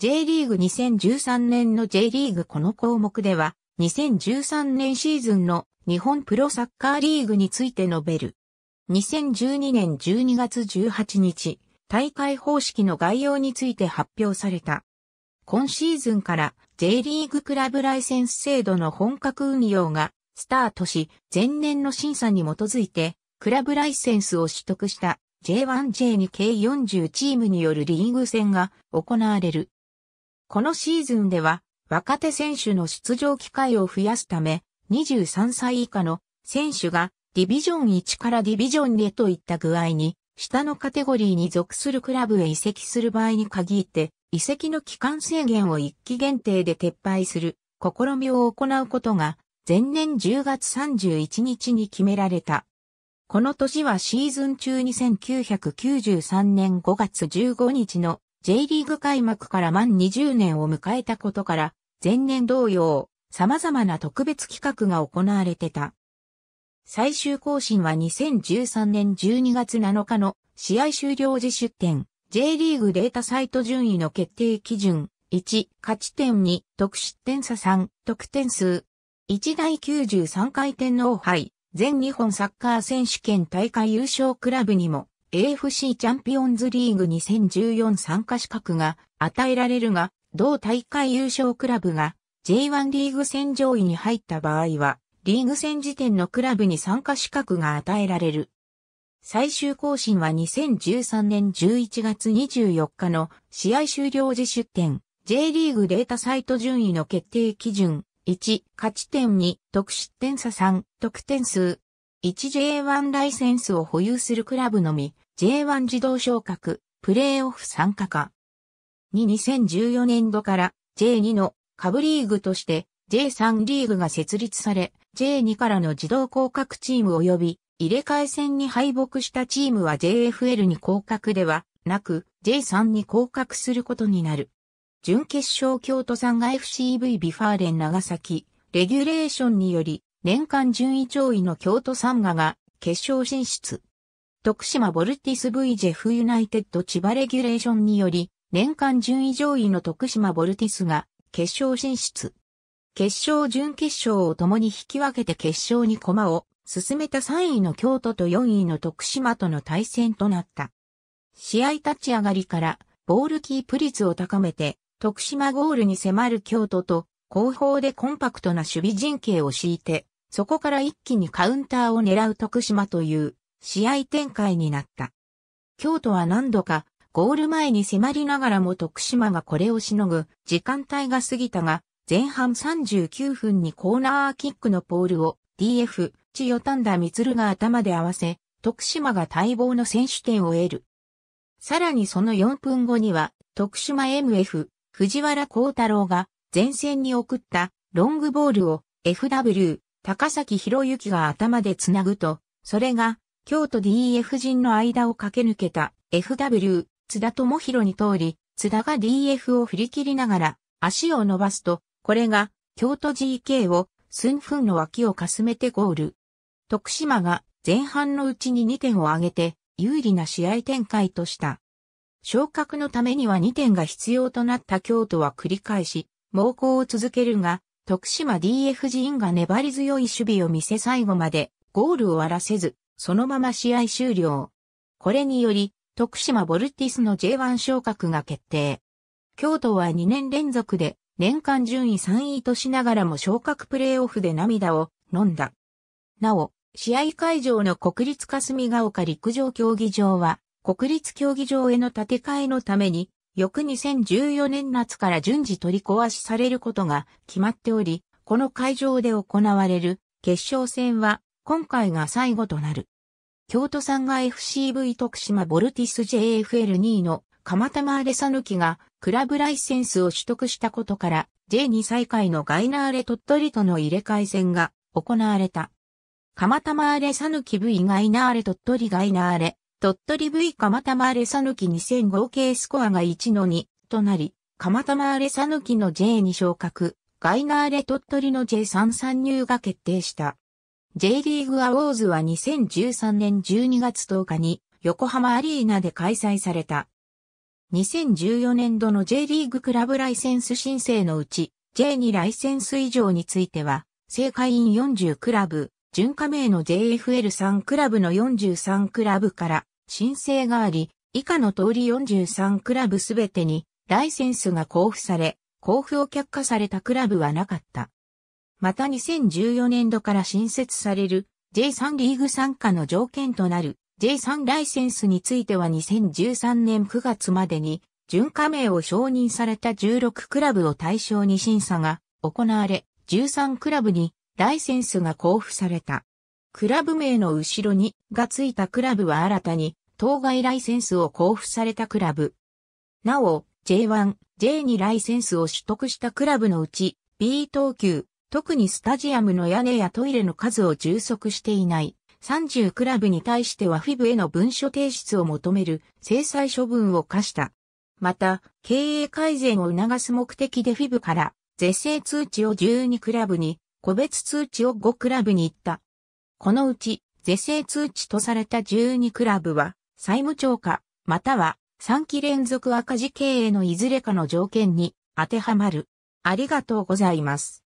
J リーグ2013年の J リーグこの項目では、2013年シーズンの日本プロサッカーリーグについて述べる。2012年12月18日、大会方式の概要について発表された。今シーズンから J リーグクラブライセンス制度の本格運用がスタートし、前年の審査に基づいて、クラブライセンスを取得した J1J2 k 40チームによるリーグ戦が行われる。このシーズンでは若手選手の出場機会を増やすため23歳以下の選手がディビジョン1からディビジョンへといった具合に下のカテゴリーに属するクラブへ移籍する場合に限って移籍の期間制限を一期限定で撤廃する試みを行うことが前年10月31日に決められた。この年はシーズン中に1993年5月15日の J リーグ開幕から満20年を迎えたことから、前年同様、様々な特別企画が行われてた。最終更新は2013年12月7日の試合終了時出展、J リーグデータサイト順位の決定基準、1、勝ち点2、得失点差3、得点数。1第93回転皇杯、全日本サッカー選手権大会優勝クラブにも AFC チャンピオンズリーグ2014参加資格が与えられるが、同大会優勝クラブが J1 リーグ戦上位に入った場合は、リーグ戦時点のクラブに参加資格が与えられる。最終更新は2013年11月24日の試合終了時出展、J リーグデータサイト順位の決定基準1、勝ち点2、得失点差3、得点数 1J1 ライセンスを保有するクラブのみ、J1 自動昇格、プレーオフ参加か。2 2014年度から J2 の下部リーグとして J3 リーグが設立され、J2 からの自動降格チーム及び入れ替え戦に敗北したチームは JFL に降格ではなく J3 に降格することになる。準決勝京都産が FCV ビファーレン長崎、レギュレーションにより年間順位上位の京都サンガが決勝進出。徳島ボルティス V ジェフユナイテッド千葉レギュレーションにより、年間順位上位の徳島ボルティスが決勝進出。決勝準決勝を共に引き分けて決勝に駒を進めた3位の京都と4位の徳島との対戦となった。試合立ち上がりからボールキープ率を高めて徳島ゴールに迫る京都と後方でコンパクトな守備陣形を敷いてそこから一気にカウンターを狙う徳島という試合展開になった。京都は何度かゴール前に迫りながらも徳島がこれをしのぐ時間帯が過ぎたが、前半39分にコーナーキックのポールを DF、千代丹田光が頭で合わせ、徳島が待望の選手権を得る。さらにその4分後には、徳島 MF、藤原幸太郎が前線に送ったロングボールを FW、高崎博之が頭でつなぐと、それが、京都 DF 陣の間を駆け抜けた FW、津田智博に通り、津田が DF を振り切りながら、足を伸ばすと、これが、京都 GK を、寸分の脇をかすめてゴール。徳島が前半のうちに2点を挙げて有利な試合展開とした。昇格のためには2点が必要となった京都は繰り返し猛攻を続けるが徳島 DF g が粘り強い守備を見せ最後までゴールを割らせず、そのまま試合終了。これにより、徳島ボルティスの J1 昇格が決定。京都は2年連続で年間順位3位としながらも昇格プレーオフで涙を飲んだ。なお、試合会場の国立霞ヶ丘陸上競技場は、国立競技場への建て替えのために翌2014年夏から順次取り壊しされることが決まっており、この会場で行われる決勝戦は今回が最後となる。京都産が FCV 徳島ボルティス JFL2 の釜玉アレサヌキがクラブライセンスを取得したことから J2 最下位のガイナーレ鳥取との入れ替え戦が行われた。釜玉アレサヌキ V ガイナーレ鳥取ガイナーレ鳥取 V 釜玉マレサヌキ2000合計スコアが1の2となり、釜玉マレサヌキの J に昇格、ガイナーレ鳥取の J3 参入が決定した。J リーグアウォーズは2013年12月10日に横浜アリーナで開催された。2014年度の J リーグクラブライセンス申請のうち J2 ライセンス以上については、正会員40クラブ、準加盟の JFL3 クラブの43クラブから申請があり、以下の通り43クラブすべてにライセンスが交付され、交付を却下されたクラブはなかった。また2014年度から新設される J3 リーグ参加の条件となる J3 ライセンスについては2013年9月までに準加盟を承認された16クラブを対象に審査が行われ、13クラブにライセンスが交付された。クラブ名の後ろにがついたクラブは新たに当該ライセンスを交付されたクラブ。なお、J1、J2 ライセンスを取得したクラブのうち、B 等級、特にスタジアムの屋根やトイレの数を充足していない。30クラブに対してはフィブへの文書提出を求める制裁処分を課した。また、経営改善を促す目的でフィブから是正通知を12クラブに個別通知を5クラブに行った。このうち、是正通知とされた12クラブは、債務超過、または3期連続赤字経営のいずれかの条件に当てはまる。ありがとうございます。